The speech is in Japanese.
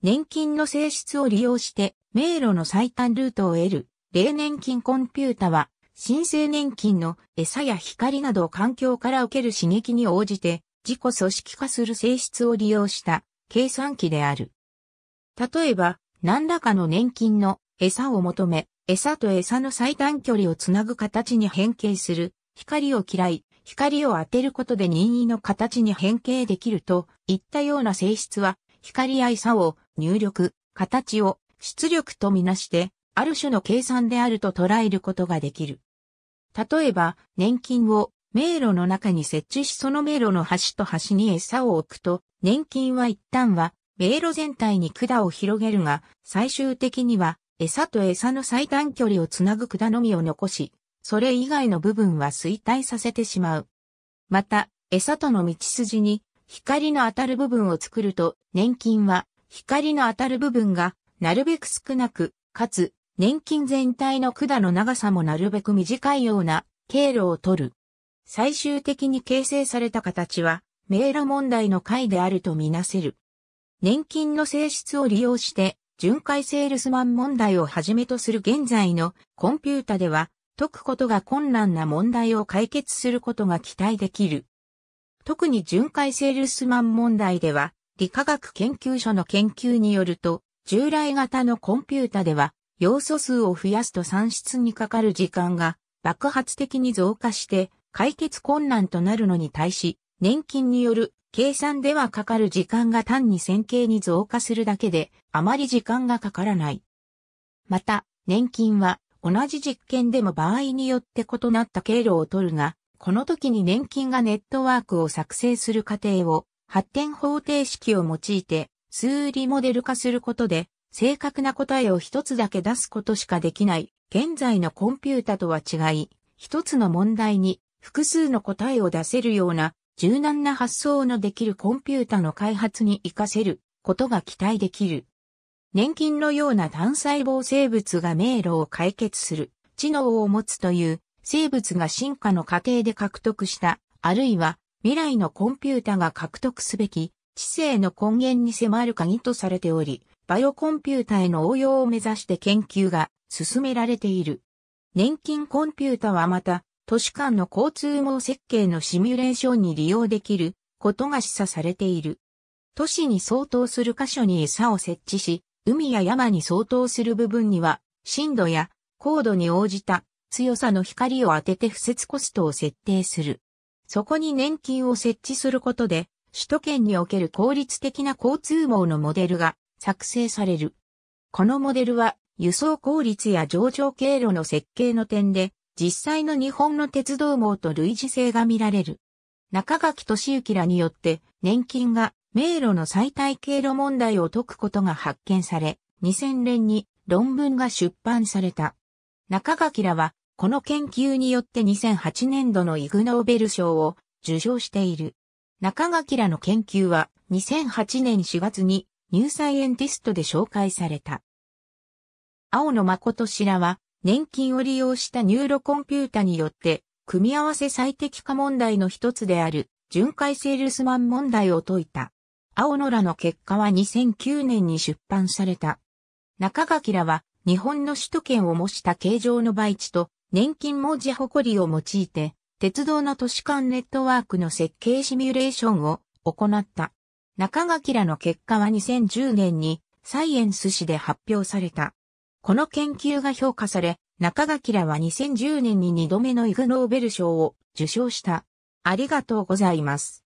年金の性質を利用して迷路の最短ルートを得る、例年金コンピュータは、新生年金の餌や光など環境から受ける刺激に応じて、自己組織化する性質を利用した計算機である。例えば、何らかの年金の餌を求め、餌と餌の最短距離をつなぐ形に変形する、光を嫌い、光を当てることで任意の形に変形できるといったような性質は光や差を、入力、形を、出力とみなして、ある種の計算であると捉えることができる。例えば、年金を迷路の中に設置しその迷路の端と端に餌を置くと、年金は一旦は迷路全体に管を広げるが、最終的には餌と餌の最短距離をつなぐ管のみを残し、それ以外の部分は衰退させてしまう。また、餌との道筋に光の当たる部分を作ると、粘菌は光の当たる部分がなるべく少なく、かつ粘菌全体の管の長さもなるべく短いような経路を取る。最終的に形成された形は迷路問題の解であるとみなせる。年金の性質を利用して、巡回セールスマン問題をはじめとする現在のコンピュータでは、解くことが困難な問題を解決することが期待できる。特に巡回セールスマン問題では、理化学研究所の研究によると、従来型のコンピュータでは、要素数を増やすと算出にかかる時間が爆発的に増加して解決困難となるのに対し、年金による計算ではかかる時間が単に線形に増加するだけで、あまり時間がかからない。また、年金は同じ実験でも場合によって異なった経路を取るが、この時に年金がネットワークを作成する過程を発展方程式を用いて数理モデル化することで正確な答えを一つだけ出すことしかできない現在のコンピュータとは違い一つの問題に複数の答えを出せるような柔軟な発想のできるコンピュータの開発に活かせることが期待できる。年金のような単細胞生物が迷路を解決する知能を持つという生物が進化の過程で獲得した、あるいは未来のコンピュータが獲得すべき知性の根源に迫る鍵とされており、バイオコンピュータへの応用を目指して研究が進められている。年金コンピュータはまた、都市間の交通網設計のシミュレーションに利用できることが示唆されている。都市に相当する箇所に餌を設置し、海や山に相当する部分には、深度や高度に応じた強さの光を当てて付設コストを設定する。そこに年金を設置することで、首都圏における効率的な交通網のモデルが作成される。このモデルは輸送効率や上場経路の設計の点で実際の日本の鉄道網と類似性が見られる。中垣俊之らによって年金が迷路の最大経路問題を解くことが発見され、2000年に論文が出版された。中垣らはこの研究によって2008年度のイグノーベル賞を受賞している。中垣らの研究は2008年4月にニューサイエンティストで紹介された。青野誠氏らは年金を利用したニューロコンピュータによって組み合わせ最適化問題の一つである巡回セールスマン問題を解いた。青野らの結果は2009年に出版された。中垣らは日本の首都圏を模した形状の媒地と年金文字誇りを用いて、鉄道の都市間ネットワークの設計シミュレーションを行った。中垣らの結果は2010年にサイエンス誌で発表された。この研究が評価され、中垣らは2010年に2度目のイグノーベル賞を受賞した。ありがとうございます。